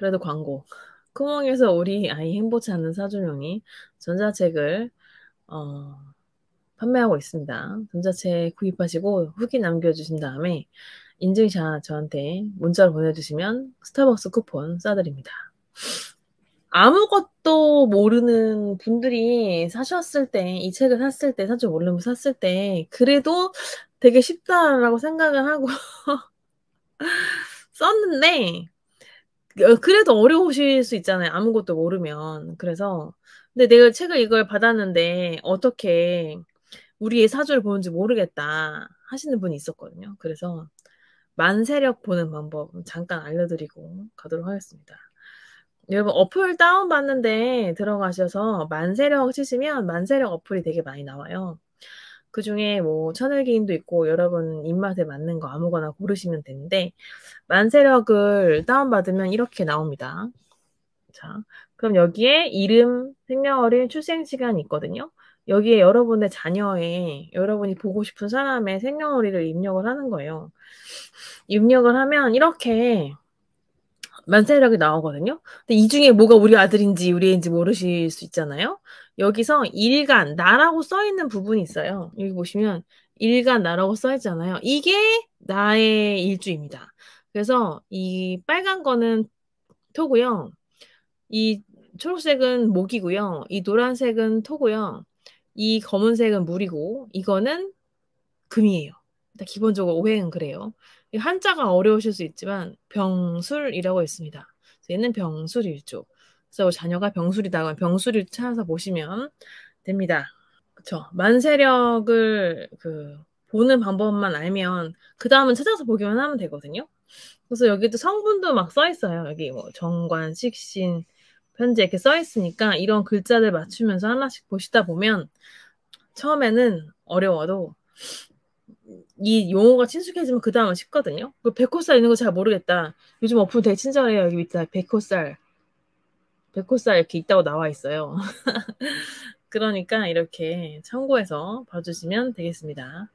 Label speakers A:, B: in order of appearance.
A: 그래도 광고. 쿠몽에서 우리 아이 행복치 않는 사주명이 전자책을 어, 판매하고 있습니다. 전자책 구입하시고 후기 남겨주신 다음에 인증샷 저한테 문자로 보내주시면 스타벅스 쿠폰 싸드립니다. 아무것도 모르는 분들이 사셨을 때, 이 책을 샀을 때, 사줄 모르는 분 샀을 때, 그래도 되게 쉽다라고 생각을 하고 썼는데, 어, 그래도 어려우실 수 있잖아요. 아무것도 모르면. 그래서 근데 내가 책을 이걸 받았는데 어떻게 우리의 사주를 보는지 모르겠다 하시는 분이 있었거든요. 그래서 만세력 보는 방법 잠깐 알려드리고 가도록 하겠습니다. 여러분 어플 다운받는데 들어가셔서 만세력 치시면 만세력 어플이 되게 많이 나와요. 그 중에 뭐 천을기인도 있고 여러분 입맛에 맞는 거 아무거나 고르시면 되는데 만세력을 다운받으면 이렇게 나옵니다. 자, 그럼 여기에 이름, 생년월일, 출생시간이 있거든요. 여기에 여러분의 자녀의 여러분이 보고 싶은 사람의 생년월일을 입력을 하는 거예요. 입력을 하면 이렇게 만세력이 나오거든요. 근데 이 중에 뭐가 우리 아들인지 우리 애인지 모르실 수 있잖아요. 여기서 일간 나라고 써 있는 부분이 있어요. 여기 보시면 일간 나라고 써 있잖아요. 이게 나의 일주입니다. 그래서 이 빨간 거는 토고요. 이 초록색은 목이고요. 이 노란색은 토고요. 이 검은색은 물이고 이거는 금이에요. 일단 기본적으로 오해는 그래요. 한자가 어려우실 수 있지만 병술이라고 있습니다. 얘는 병술일죠 그래서 뭐 자녀가 병술이다. 면 병술을 찾아서 보시면 됩니다. 그렇죠. 만세력을 그 보는 방법만 알면 그 다음은 찾아서 보기만 하면 되거든요. 그래서 여기도 성분도 막 써 있어요. 여기 뭐 정관, 식신, 편지 이렇게 써 있으니까 이런 글자들 맞추면서 하나씩 보시다 보면 처음에는 어려워도 이 용어가 친숙해지면 그 다음은 쉽거든요. 그 백호살 있는 거 잘 모르겠다. 요즘 어플 되게 친절해요. 여기 밑에 백호살, 백호살 이렇게 있다고 나와 있어요. 그러니까 이렇게 참고해서 봐주시면 되겠습니다.